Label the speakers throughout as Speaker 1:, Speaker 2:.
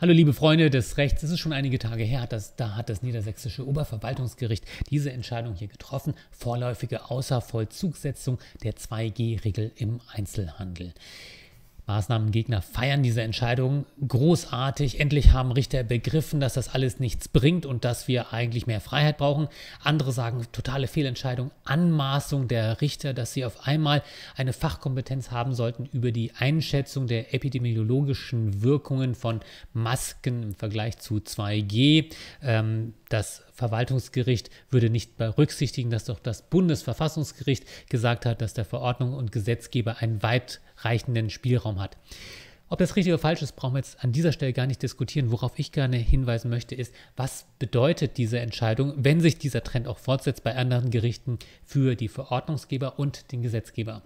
Speaker 1: Hallo liebe Freunde des Rechts, es ist schon einige Tage her, dass, da hat das niedersächsische Oberverwaltungsgericht diese Entscheidung hier getroffen, vorläufige Außervollzugsetzung der 2G-Regel im Einzelhandel. Maßnahmengegner feiern diese Entscheidung großartig. Endlich haben Richter begriffen, dass das alles nichts bringt und dass wir eigentlich mehr Freiheit brauchen. Andere sagen totale Fehlentscheidung, Anmaßung der Richter, dass sie auf einmal eine Fachkompetenz haben sollten über die Einschätzung der epidemiologischen Wirkungen von Masken im Vergleich zu 2G. Ähm, das Verwaltungsgericht würde nicht berücksichtigen, dass doch das Bundesverfassungsgericht gesagt hat, dass der Verordnung und Gesetzgeber einen weitreichenden Spielraum hat. Ob das richtig oder falsch ist, brauchen wir jetzt an dieser Stelle gar nicht diskutieren. Worauf ich gerne hinweisen möchte, ist, was bedeutet diese Entscheidung, wenn sich dieser Trend auch fortsetzt bei anderen Gerichten für die Verordnungsgeber und den Gesetzgeber?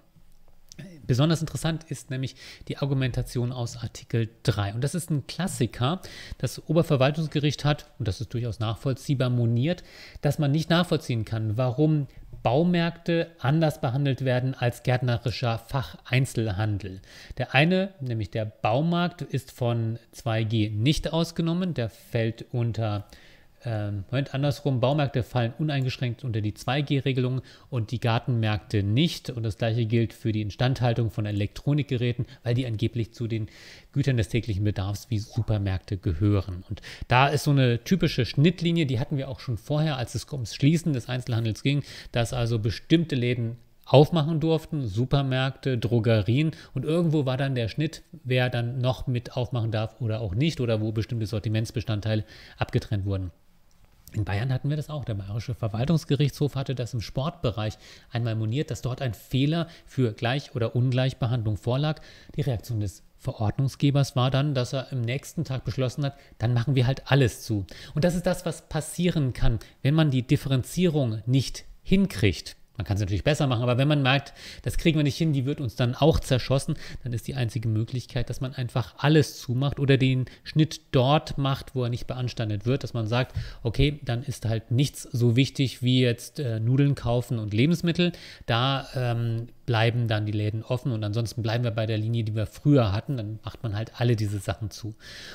Speaker 1: Besonders interessant ist nämlich die Argumentation aus Artikel 3. Und das ist ein Klassiker. Das Oberverwaltungsgericht hat, und das ist durchaus nachvollziehbar, moniert, dass man nicht nachvollziehen kann, warum Baumärkte anders behandelt werden als gärtnerischer Facheinzelhandel. Der eine, nämlich der Baumarkt, ist von 2G nicht ausgenommen. Der fällt unter äh, ähm, Moment, andersrum, Baumärkte fallen uneingeschränkt unter die 2G-Regelung und die Gartenmärkte nicht. Und das gleiche gilt für die Instandhaltung von Elektronikgeräten, weil die angeblich zu den Gütern des täglichen Bedarfs wie Supermärkte gehören. Und da ist so eine typische Schnittlinie, die hatten wir auch schon vorher, als es ums Schließen des Einzelhandels ging, dass also bestimmte Läden aufmachen durften, Supermärkte, Drogerien und irgendwo war dann der Schnitt, wer dann noch mit aufmachen darf oder auch nicht oder wo bestimmte Sortimentsbestandteile abgetrennt wurden. In Bayern hatten wir das auch. Der Bayerische Verwaltungsgerichtshof hatte das im Sportbereich einmal moniert, dass dort ein Fehler für Gleich- oder Ungleichbehandlung vorlag. Die Reaktion des Verordnungsgebers war dann, dass er am nächsten Tag beschlossen hat, dann machen wir halt alles zu. Und das ist das, was passieren kann, wenn man die Differenzierung nicht hinkriegt. Man kann es natürlich besser machen, aber wenn man merkt, das kriegen wir nicht hin, die wird uns dann auch zerschossen, dann ist die einzige Möglichkeit, dass man einfach alles zumacht oder den Schnitt dort macht, wo er nicht beanstandet wird, dass man sagt, okay, dann ist halt nichts so wichtig wie jetzt äh, Nudeln kaufen und Lebensmittel. Da ähm, bleiben dann die Läden offen und ansonsten bleiben wir bei der Linie, die wir früher hatten, dann macht man halt alle diese Sachen zu.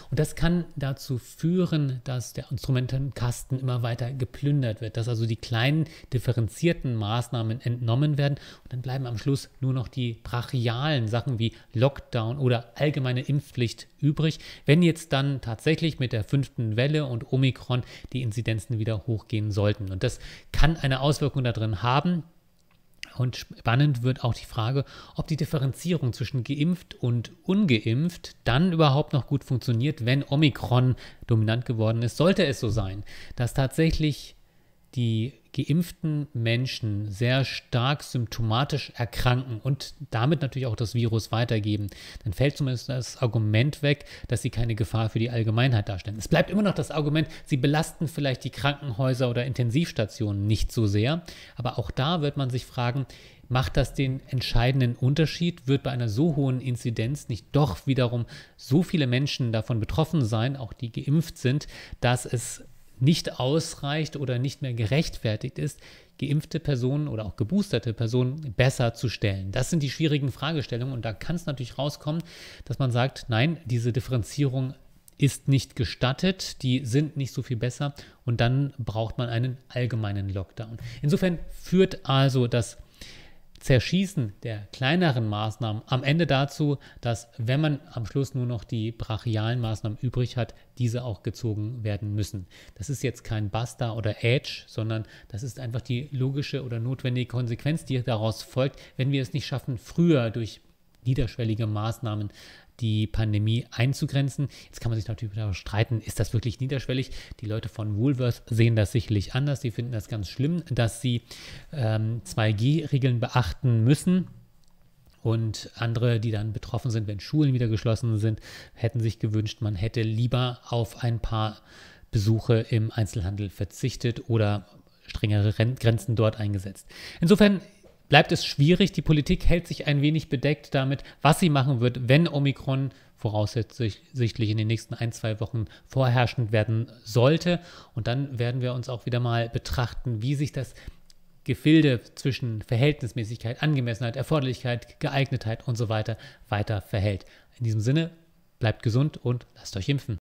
Speaker 1: Und das kann dazu führen, dass der Instrumentenkasten immer weiter geplündert wird, dass also die kleinen differenzierten Maßnahmen entnommen werden und dann bleiben am Schluss nur noch die brachialen Sachen wie Lockdown oder allgemeine Impfpflicht übrig, wenn jetzt dann tatsächlich mit der fünften Welle und Omikron die Inzidenzen wieder hochgehen sollten. Und das kann eine Auswirkung darin haben, und spannend wird auch die Frage, ob die Differenzierung zwischen geimpft und ungeimpft dann überhaupt noch gut funktioniert, wenn Omikron dominant geworden ist. Sollte es so sein, dass tatsächlich die geimpften Menschen sehr stark symptomatisch erkranken und damit natürlich auch das Virus weitergeben, dann fällt zumindest das Argument weg, dass sie keine Gefahr für die Allgemeinheit darstellen. Es bleibt immer noch das Argument, sie belasten vielleicht die Krankenhäuser oder Intensivstationen nicht so sehr, aber auch da wird man sich fragen, macht das den entscheidenden Unterschied? Wird bei einer so hohen Inzidenz nicht doch wiederum so viele Menschen davon betroffen sein, auch die geimpft sind, dass es nicht ausreicht oder nicht mehr gerechtfertigt ist, geimpfte Personen oder auch geboosterte Personen besser zu stellen? Das sind die schwierigen Fragestellungen und da kann es natürlich rauskommen, dass man sagt, nein, diese Differenzierung ist nicht gestattet, die sind nicht so viel besser und dann braucht man einen allgemeinen Lockdown. Insofern führt also das Zerschießen der kleineren Maßnahmen am Ende dazu, dass wenn man am Schluss nur noch die brachialen Maßnahmen übrig hat, diese auch gezogen werden müssen. Das ist jetzt kein Buster oder Edge, sondern das ist einfach die logische oder notwendige Konsequenz, die daraus folgt, wenn wir es nicht schaffen, früher durch niederschwellige Maßnahmen, die Pandemie einzugrenzen. Jetzt kann man sich natürlich darüber streiten, ist das wirklich niederschwellig? Die Leute von Woolworth sehen das sicherlich anders. Sie finden das ganz schlimm, dass sie ähm, 2G-Regeln beachten müssen. Und andere, die dann betroffen sind, wenn Schulen wieder geschlossen sind, hätten sich gewünscht, man hätte lieber auf ein paar Besuche im Einzelhandel verzichtet oder strengere Grenzen dort eingesetzt. Insofern bleibt es schwierig. Die Politik hält sich ein wenig bedeckt damit, was sie machen wird, wenn Omikron voraussichtlich in den nächsten ein, zwei Wochen vorherrschend werden sollte. Und dann werden wir uns auch wieder mal betrachten, wie sich das Gefilde zwischen Verhältnismäßigkeit, Angemessenheit, Erforderlichkeit, Geeignetheit und so weiter weiter verhält. In diesem Sinne, bleibt gesund und lasst euch impfen.